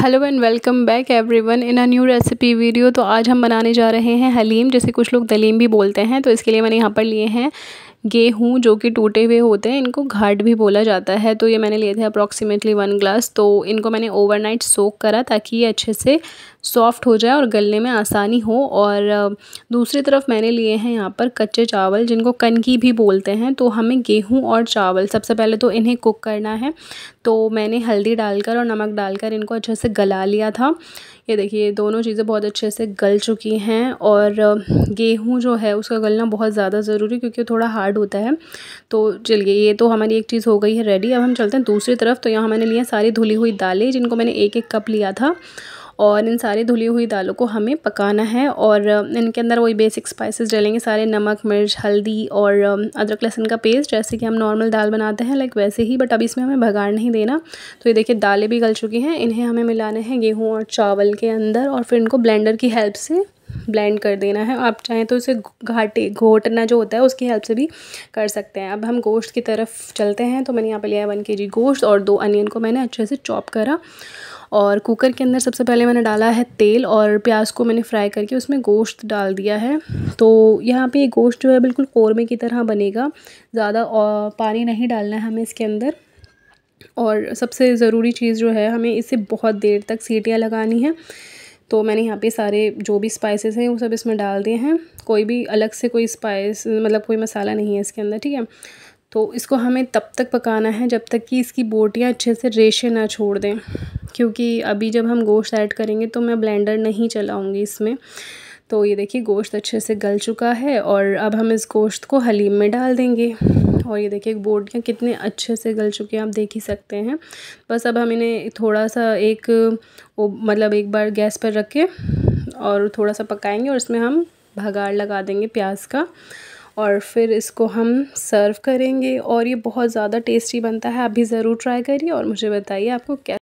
hello and welcome back everyone in a new recipe video तो आज हम बनाने जा रहे हैं हलीम जैसे कुछ लोग दलीम भी बोलते हैं तो इसके लिए मैंने यहाँ पर लिए हैं गेहूँ जो कि टूटे हुए होते हैं इनको घाट भी बोला जाता है तो ये मैंने लिए थे अप्रॉक्सीमेटली वन ग्लास तो इनको मैंने ओवरनाइट सोक करा ताकि ये अच्छे से सॉफ्ट हो जाए और गलने में आसानी हो और दूसरी तरफ मैंने लिए हैं यहाँ पर कच्चे चावल जिनको कनकी भी बोलते हैं तो हमें गेहूँ और चावल सबसे पहले तो इन्हें कुक करना है तो मैंने हल्दी डालकर और नमक डालकर इनको अच्छे से गला लिया था ये देखिए दोनों चीज़ें बहुत अच्छे से गल चुकी हैं और गेहूँ जो है उसका गलना बहुत ज़्यादा ज़रूरी क्योंकि थोड़ा हार्ड होता है तो चलिए ये तो हमारी एक चीज़ हो गई है रेडी अब हम चलते हैं दूसरी तरफ तो यहाँ मैंने लिया सारी धुली हुई दालें जिनको मैंने एक एक कप लिया था और इन सारी धुली हुई दालों को हमें पकाना है और इनके अंदर वही बेसिक स्पाइसेस डालेंगे सारे नमक मिर्च हल्दी और अदरक लहसुन का पेस्ट जैसे कि हम नॉर्मल दाल बनाते हैं लाइक वैसे ही बट अब इसमें हमें भगाड़ नहीं देना तो ये देखिए दालें भी गल चुकी हैं इन्हें हमें मिलाना है गेहूँ और चावल के अंदर और फिर इनको ब्लेंडर की हेल्प से ब्लेंड कर देना है आप चाहें तो इसे घाटे घोटना जो होता है उसकी हेल्प से भी कर सकते हैं अब हम गोश्त की तरफ चलते हैं तो मैंने यहाँ पर लिया है वन के जी गोश्त और दो अनियन को मैंने अच्छे से चॉप करा और कुकर के अंदर सबसे पहले मैंने डाला है तेल और प्याज को मैंने फ्राई करके उसमें गोश्त डाल दिया है तो यहाँ पे ये गोश्त जो है बिल्कुल कौरमे की तरह बनेगा ज़्यादा पानी नहीं डालना है हमें इसके अंदर और सबसे ज़रूरी चीज़ जो है हमें इसे बहुत देर तक सीटियाँ लगानी है तो मैंने यहाँ पे सारे जो भी स्पाइसेस हैं वो सब इसमें डाल दिए हैं कोई भी अलग से कोई स्पाइस मतलब कोई मसाला नहीं है इसके अंदर ठीक है तो इसको हमें तब तक पकाना है जब तक कि इसकी बोटियाँ अच्छे से रेशे ना छोड़ दें क्योंकि अभी जब हम गोश्त ऐड करेंगे तो मैं ब्लेंडर नहीं चलाऊँगी इसमें तो ये देखिए गोश्त अच्छे से गल चुका है और अब हम इस गोश्त को हलीम में डाल देंगे और ये देखिए बोर्ड के कितने अच्छे से गल चुके हैं आप देख ही सकते हैं बस अब हम इन्हें थोड़ा सा एक मतलब एक बार गैस पर रख के और थोड़ा सा पकाएंगे और इसमें हम भगाड़ लगा देंगे प्याज का और फिर इसको हम सर्व करेंगे और ये बहुत ज़्यादा टेस्टी बनता है आप भी ज़रूर ट्राई करिए और मुझे बताइए आपको क्या